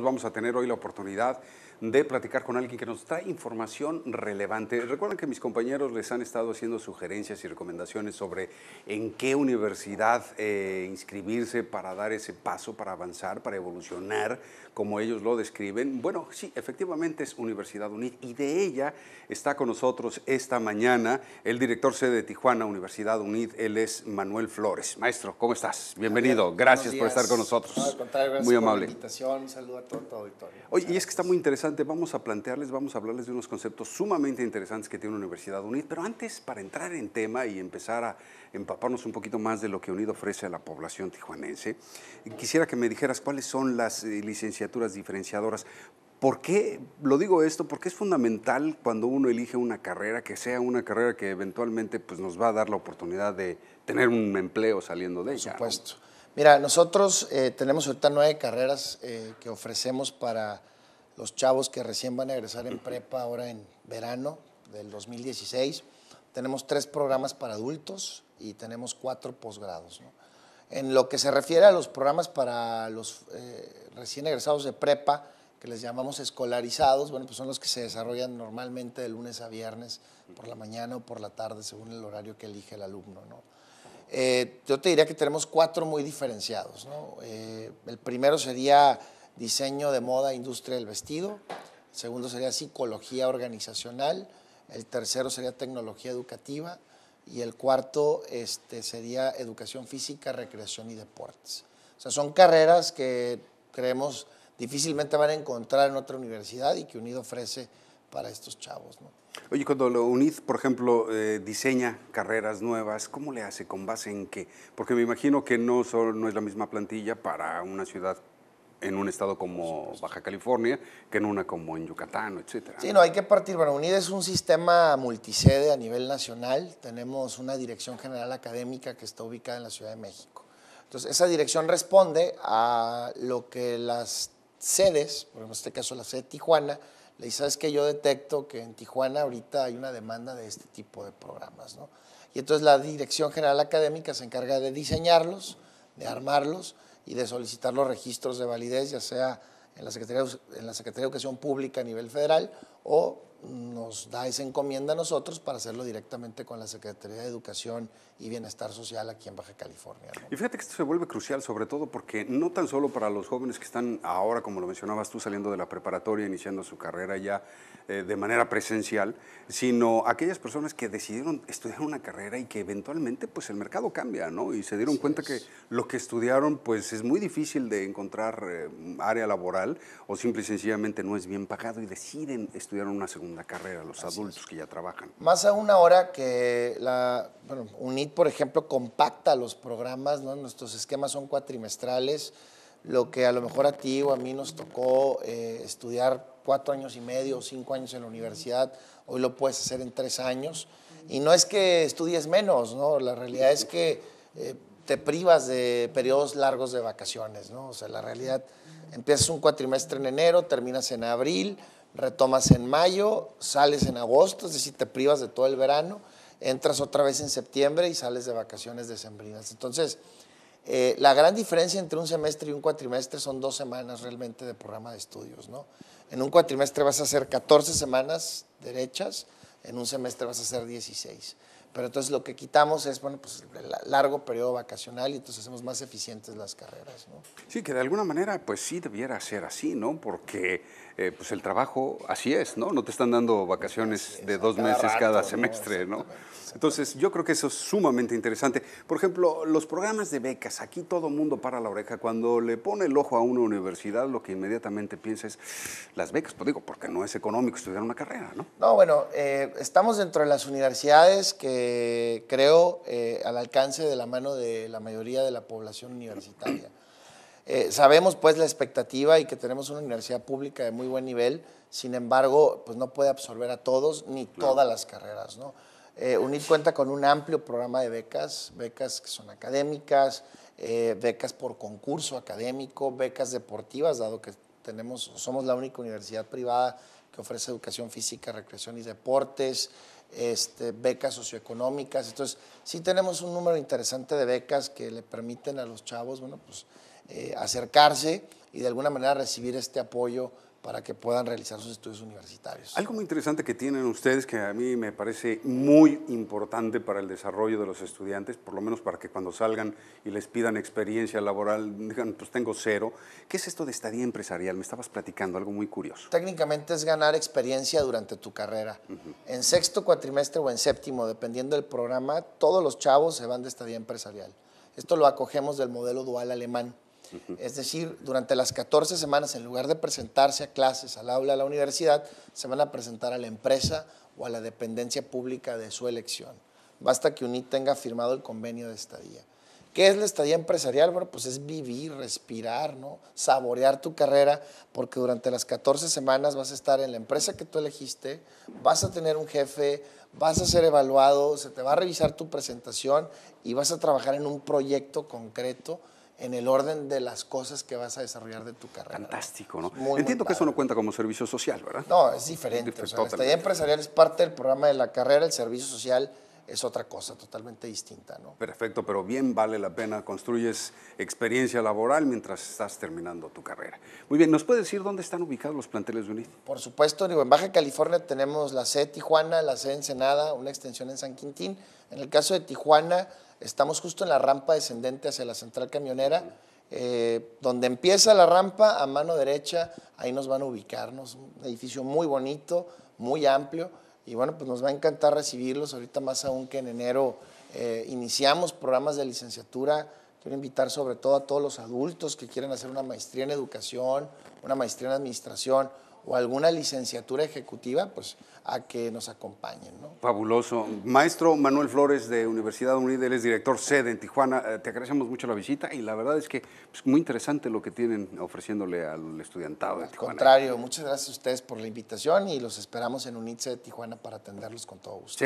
vamos a tener hoy la oportunidad de platicar con alguien que nos trae información relevante. Recuerden que mis compañeros les han estado haciendo sugerencias y recomendaciones sobre en qué universidad eh, inscribirse para dar ese paso, para avanzar, para evolucionar, como ellos lo describen. Bueno, sí, efectivamente es Universidad UNID y de ella está con nosotros esta mañana el director sede de Tijuana, Universidad UNID, él es Manuel Flores. Maestro, ¿cómo estás? Bienvenido, gracias por estar con nosotros. Muy amable. Hoy y es que está muy interesante. Vamos a plantearles, vamos a hablarles de unos conceptos sumamente interesantes que tiene la Universidad UNID. Pero antes, para entrar en tema y empezar a empaparnos un poquito más de lo que UNID ofrece a la población tijuanense, quisiera que me dijeras cuáles son las eh, licenciaturas diferenciadoras. ¿Por qué lo digo esto? Porque es fundamental cuando uno elige una carrera que sea una carrera que eventualmente pues, nos va a dar la oportunidad de tener un empleo saliendo de ella. Por supuesto. Mira, nosotros eh, tenemos ahorita nueve carreras eh, que ofrecemos para los chavos que recién van a egresar en prepa ahora en verano del 2016. Tenemos tres programas para adultos y tenemos cuatro posgrados. En lo que se refiere a los programas para los eh, recién egresados de prepa, que les llamamos escolarizados, bueno, pues son los que se desarrollan normalmente de lunes a viernes, por la mañana o por la tarde, según el horario que elige el alumno. ¿no? Eh, yo te diría que tenemos cuatro muy diferenciados. Eh, el primero sería diseño de moda, industria del vestido. El segundo sería psicología organizacional. El tercero sería tecnología educativa. Y el cuarto este, sería educación física, recreación y deportes. O sea, son carreras que creemos difícilmente van a encontrar en otra universidad y que UNIDO ofrece para estos chavos. ¿no? Oye, cuando lo UNID, por ejemplo, eh, diseña carreras nuevas, ¿cómo le hace? ¿Con base en qué? Porque me imagino que no, es la misma plantilla para una ciudad en un estado como Baja California que en una como en Yucatán, etcétera. Sí, no, hay que partir. Bueno, UNID es un sistema multisede a nivel nacional. Tenemos una dirección general académica que está ubicada en la Ciudad de México. Entonces, esa dirección responde a lo que las sedes, por ejemplo, en este caso la sede de Tijuana, le ¿sabes que Yo detecto que en Tijuana ahorita hay una demanda de este tipo de programas, Y entonces la Dirección General Académica se encarga de diseñarlos, de armarlos y de solicitar los registros de validez, ya sea en la en la Secretaría de Educación Pública a nivel federal o nos da esa encomienda a nosotros para hacerlo directamente con la Secretaría de Educación y Bienestar Social aquí en Baja California. Y fíjate que esto se vuelve crucial, sobre todo porque no tan solo para los jóvenes que están ahora, como lo mencionabas tú, saliendo de la preparatoria, iniciando su carrera ya eh, de manera presencial, sino aquellas personas que decidieron estudiar una carrera y que eventualmente pues el mercado cambia, ¿no? Y se dieron cuenta que lo que estudiaron pues es muy difícil de encontrar eh, área laboral o simple y sencillamente no es bien pagado y deciden estudiar una segunda la carrera, los adultos que ya trabajan. Más aún ahora que la bueno, UNIT, por ejemplo, compacta los programas, nuestros esquemas son cuatrimestrales, lo que a lo mejor a ti o a mí nos tocó eh, estudiar cuatro años y medio o cinco años en la universidad, hoy lo puedes hacer en tres años. Y no es que estudies menos, ¿no? la realidad es que eh, te privas de periodos largos de vacaciones, ¿no? o sea, la realidad, empiezas un cuatrimestre en enero, terminas en abril, retomas en mayo, sales en agosto, es decir, te privas de todo el verano, entras otra vez en septiembre y sales de vacaciones decembrinas. Entonces, eh, la gran diferencia entre un semestre y un cuatrimestre son dos semanas realmente de programa de estudios, ¿no? En un cuatrimestre vas a hacer 14 semanas derechas, en un semestre vas a hacer 16. Pero entonces lo que quitamos es, bueno, pues el largo periodo vacacional y entonces hacemos más eficientes las carreras, ¿no? Sí, que de alguna manera, pues sí debiera ser así, ¿no? Porque eh, pues el trabajo así es, ¿no? No te están dando vacaciones de dos meses cada semestre, ¿no? Entonces yo creo que eso es sumamente interesante. Por ejemplo, los programas de becas, aquí todo el mundo para la oreja. Cuando le pone el ojo a una universidad, lo que inmediatamente piensa es las becas, pues digo, porque no es económico estudiar una carrera, ¿no? No, bueno, eh, estamos dentro de las universidades que eh, creo, eh, al alcance de la mano de la mayoría de la población universitaria. Eh, sabemos pues la expectativa y que tenemos una universidad pública de muy buen nivel, sin embargo, pues no puede absorber a todos ni todas las carreras. ¿no? UNIT cuenta con un amplio programa de becas, becas que son académicas, becas por concurso académico, becas deportivas, dado que tenemos, somos la única universidad privada que ofrece educación física, recreación y deportes, este, becas socioeconómicas. Entonces, sí tenemos un número interesante de becas que le permiten a los chavos, bueno, pues eh, acercarse y de alguna manera recibir este apoyo para que puedan realizar sus estudios universitarios. Algo muy interesante que tienen ustedes que a mí me parece muy importante para el desarrollo de los estudiantes, por lo menos para que cuando salgan y les pidan experiencia laboral digan, pues tengo cero. ¿Qué es esto de estadía empresarial? Me estabas platicando algo muy curioso. Técnicamente es ganar experiencia durante tu carrera. En sexto cuatrimestre o en séptimo, dependiendo del programa, todos los chavos se van de estadía empresarial. Esto lo acogemos del modelo dual alemán. Es decir, durante las 14 semanas, en lugar de presentarse a clases, al aula, a la universidad, se van a presentar a la empresa o a la dependencia pública de su elección. Basta que UNIT tenga firmado el convenio de estadía. ¿Qué es la estadía empresarial? Bueno, pues es vivir, respirar, ¿no? Saborear tu carrera, porque durante las 14 semanas vas a estar en la empresa que tú elegiste, vas a tener un jefe, vas a ser evaluado, se te va a revisar tu presentación y vas a trabajar en un proyecto concreto en el orden de las cosas que vas a desarrollar de tu carrera. Fantástico, ¿no? Entiendo que eso no cuenta como servicio social, ¿verdad? No, es diferente. o la empresarial es parte del programa de la carrera, el servicio social es otra cosa totalmente distinta, ¿no? Perfecto, pero bien vale la pena. Construyes experiencia laboral mientras estás terminando tu carrera. Muy bien, ¿nos puede decir dónde están ubicados los planteles de UNIT? Por supuesto, digo, en Baja California tenemos la C Tijuana, la C Ensenada, una extensión en San Quintín. En el caso de Tijuana, Estamos justo en la rampa descendente hacia la central camionera. Eh, donde empieza la rampa, a mano derecha, ahí nos van a ubicarnos. Un edificio muy bonito, muy amplio. Y bueno, pues nos va a encantar recibirlos. Ahorita más aún que en enero eh, iniciamos programas de licenciatura. Quiero invitar sobre todo a todos los adultos que quieren hacer una maestría en educación, una maestría en administración o alguna licenciatura ejecutiva, pues a que nos acompañen. ¿no? Fabuloso. Maestro Manuel Flores de Universidad Unida, él es director sede en Tijuana. Eh, te agradecemos mucho la visita y la verdad es que es pues, muy interesante lo que tienen ofreciéndole al estudiantado de Tijuana. Al contrario, muchas gracias a ustedes por la invitación y los esperamos en UNITSE de Tijuana para atenderlos con todo gusto.